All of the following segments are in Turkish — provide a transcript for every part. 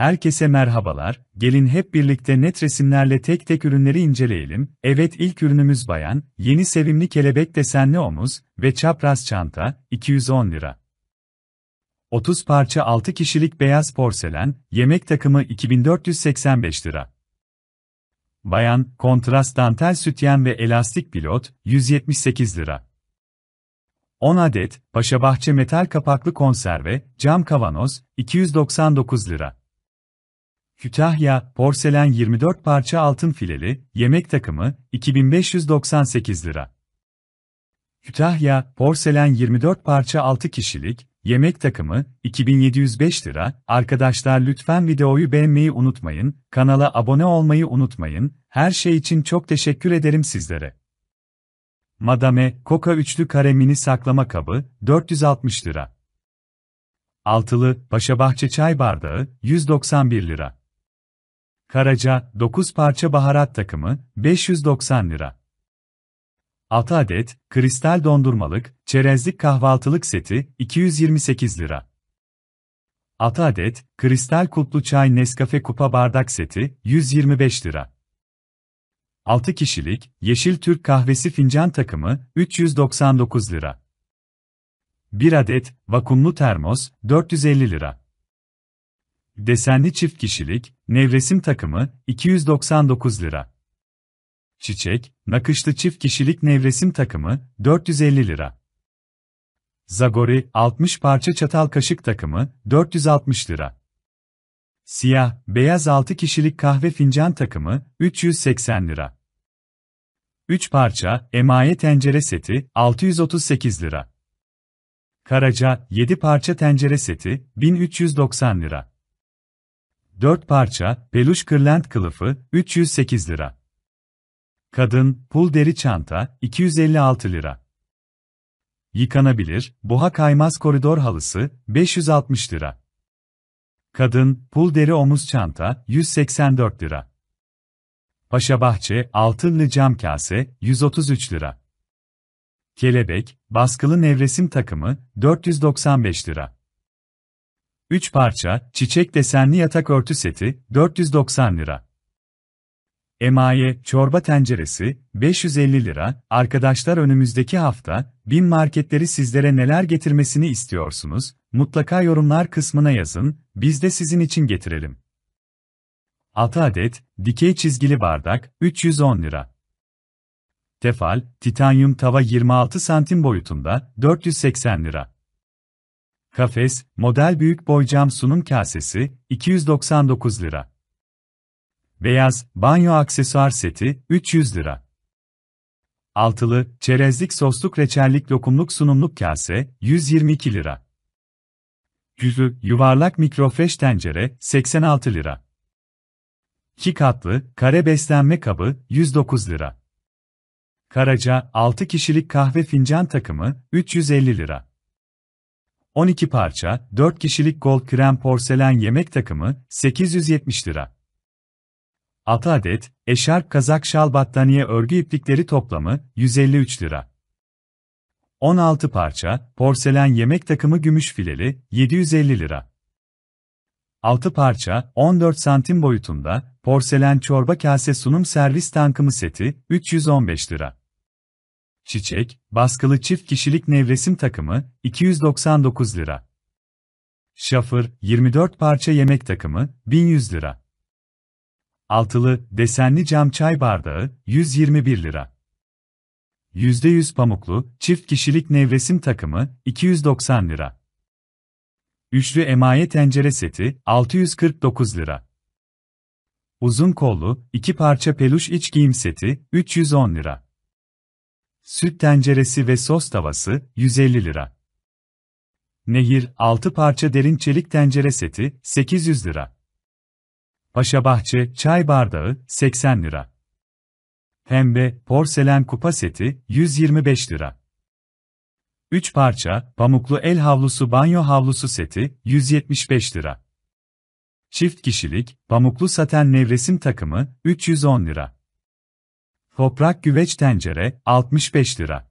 Herkese merhabalar, gelin hep birlikte net resimlerle tek tek ürünleri inceleyelim. Evet ilk ürünümüz bayan, yeni sevimli kelebek desenli omuz ve çapraz çanta, 210 lira. 30 parça 6 kişilik beyaz porselen, yemek takımı 2485 lira. Bayan, kontrast dantel sütyen ve elastik pilot, 178 lira. 10 adet, paşa bahçe metal kapaklı konserve, cam kavanoz, 299 lira. Kütahya, porselen 24 parça altın fileli, yemek takımı, 2598 lira. Kütahya, porselen 24 parça 6 kişilik, yemek takımı, 2705 lira. Arkadaşlar lütfen videoyu beğenmeyi unutmayın, kanala abone olmayı unutmayın, her şey için çok teşekkür ederim sizlere. Madame, Coca üçlü kare mini saklama kabı, 460 lira. Altılı, Paşabahçe çay bardağı, 191 lira. Karaca, 9 parça baharat takımı, 590 lira. 6 adet, kristal dondurmalık, çerezlik kahvaltılık seti, 228 lira. 6 adet, kristal kutlu çay Nescafe kupa bardak seti, 125 lira. 6 kişilik, yeşil Türk kahvesi fincan takımı, 399 lira. 1 adet, vakumlu termos, 450 lira. Desenli çift kişilik, nevresim takımı, 299 lira. Çiçek, nakışlı çift kişilik nevresim takımı, 450 lira. Zagori, 60 parça çatal kaşık takımı, 460 lira. Siyah, beyaz 6 kişilik kahve fincan takımı, 380 lira. 3 parça, emaye tencere seti, 638 lira. Karaca, 7 parça tencere seti, 1390 lira. 4 parça, peluş kırlent kılıfı, 308 lira. Kadın, pul deri çanta, 256 lira. Yıkanabilir, boha kaymaz koridor halısı, 560 lira. Kadın, pul deri omuz çanta, 184 lira. Paşa bahçe, altınlı cam kase, 133 lira. Kelebek, baskılı nevresim takımı, 495 lira. 3 parça, çiçek desenli yatak örtü seti, 490 lira. Emaye, çorba tenceresi, 550 lira. Arkadaşlar önümüzdeki hafta, bin marketleri sizlere neler getirmesini istiyorsunuz? Mutlaka yorumlar kısmına yazın, biz de sizin için getirelim. 6 adet, dikey çizgili bardak, 310 lira. Tefal, titanyum tava 26 santim boyutunda, 480 lira. Kafes, model büyük boy cam sunum kasesi, 299 lira. Beyaz, banyo aksesuar seti, 300 lira. Altılı, çerezlik sosluk reçellik lokumluk sunumluk kase, 122 lira. Yüzü, yuvarlak mikrofreş tencere, 86 lira. 2 katlı, kare beslenme kabı, 109 lira. Karaca, 6 kişilik kahve fincan takımı, 350 lira. 12 parça, 4 kişilik gold krem porselen yemek takımı, 870 lira. 6 adet, eşarp kazak şal battaniye örgü iplikleri toplamı, 153 lira. 16 parça, porselen yemek takımı gümüş fileli, 750 lira. 6 parça, 14 santim boyutunda, porselen çorba kase sunum servis tankımı seti, 315 lira. Çiçek, baskılı çift kişilik nevresim takımı, 299 lira. Şafır, 24 parça yemek takımı, 1100 lira. Altılı, desenli cam çay bardağı, 121 lira. %100 pamuklu, çift kişilik nevresim takımı, 290 lira. Üçlü emaye tencere seti, 649 lira. Uzun kollu, iki parça peluş iç giyim seti, 310 lira. Süt tenceresi ve sos tavası 150 lira. Nehir 6 parça derin çelik tencere seti 800 lira. Paşa Bahçe çay bardağı 80 lira. Pembe porselen kupa seti 125 lira. 3 parça pamuklu el havlusu banyo havlusu seti 175 lira. Çift kişilik pamuklu saten nevresim takımı 310 lira. Toprak güveç tencere 65 lira.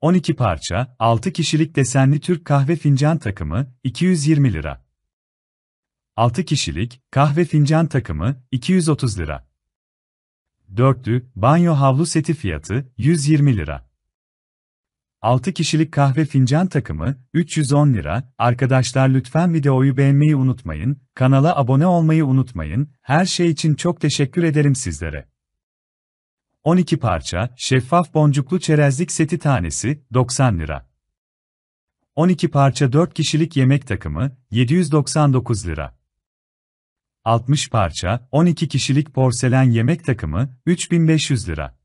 12 parça 6 kişilik desenli Türk kahve fincan takımı 220 lira. 6 kişilik kahve fincan takımı 230 lira. Dörtlü banyo havlu seti fiyatı 120 lira. 6 kişilik kahve fincan takımı 310 lira. Arkadaşlar lütfen videoyu beğenmeyi unutmayın, kanala abone olmayı unutmayın. Her şey için çok teşekkür ederim sizlere. 12 parça, şeffaf boncuklu çerezlik seti tanesi, 90 lira. 12 parça 4 kişilik yemek takımı, 799 lira. 60 parça, 12 kişilik porselen yemek takımı, 3500 lira.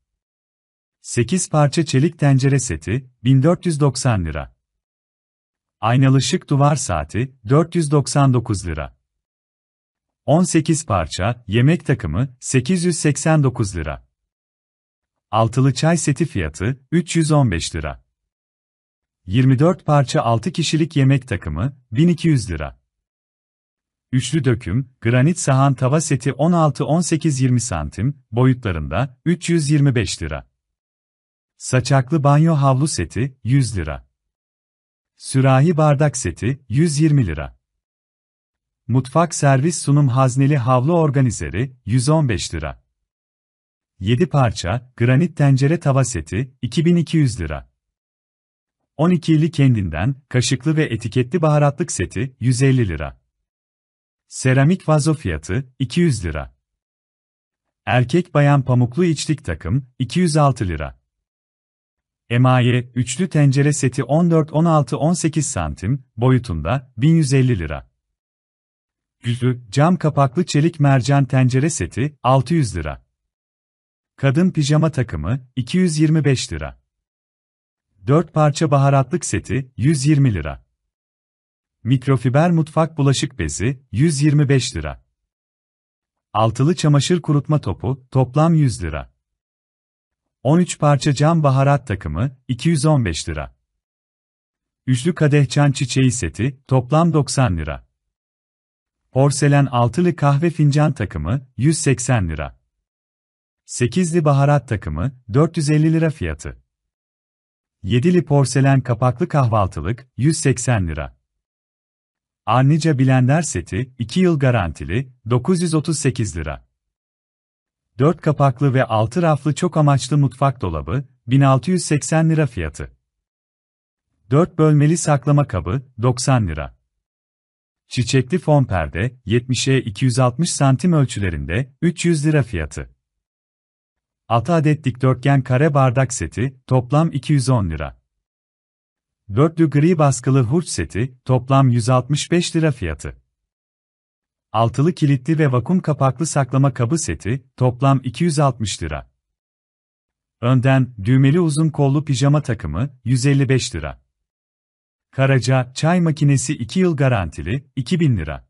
8 parça çelik tencere seti, 1490 lira. Aynalı şık duvar saati, 499 lira. 18 parça, yemek takımı, 889 lira. Altılı çay seti fiyatı 315 lira. 24 parça 6 kişilik yemek takımı 1200 lira. Üçlü döküm, granit sahan tava seti 16-18-20 santim, boyutlarında 325 lira. Saçaklı banyo havlu seti 100 lira. Sürahi bardak seti 120 lira. Mutfak servis sunum hazneli havlu organizeri 115 lira. 7 parça, granit tencere tava seti, 2200 lira. 12'li kendinden, kaşıklı ve etiketli baharatlık seti, 150 lira. Seramik vazo fiyatı, 200 lira. Erkek bayan pamuklu içlik takım, 206 lira. Emaye, üçlü tencere seti 14-16-18 santim, boyutunda, 1150 lira. Yüzü, cam kapaklı çelik mercan tencere seti, 600 lira. Kadın pijama takımı 225 lira. 4 parça baharatlık seti 120 lira. Mikrofiber mutfak bulaşık bezi 125 lira. Altılı çamaşır kurutma topu toplam 100 lira. 13 parça cam baharat takımı 215 lira. Üçlü kadeh çan çiçeği seti toplam 90 lira. Porselen altılı kahve fincan takımı 180 lira. Sekizli baharat takımı, 450 lira fiyatı. Yedili porselen kapaklı kahvaltılık, 180 lira. Arnica blender seti, 2 yıl garantili, 938 lira. 4 kapaklı ve 6 raflı çok amaçlı mutfak dolabı, 1680 lira fiyatı. 4 bölmeli saklama kabı, 90 lira. Çiçekli fon perde, 70'e 260 santim ölçülerinde, 300 lira fiyatı. 6 adet dikdörtgen kare bardak seti, toplam 210 lira. Dörtlü gri baskılı hurç seti, toplam 165 lira fiyatı. Altılı kilitli ve vakum kapaklı saklama kabı seti, toplam 260 lira. Önden, düğmeli uzun kollu pijama takımı, 155 lira. Karaca, çay makinesi 2 yıl garantili, 2000 lira.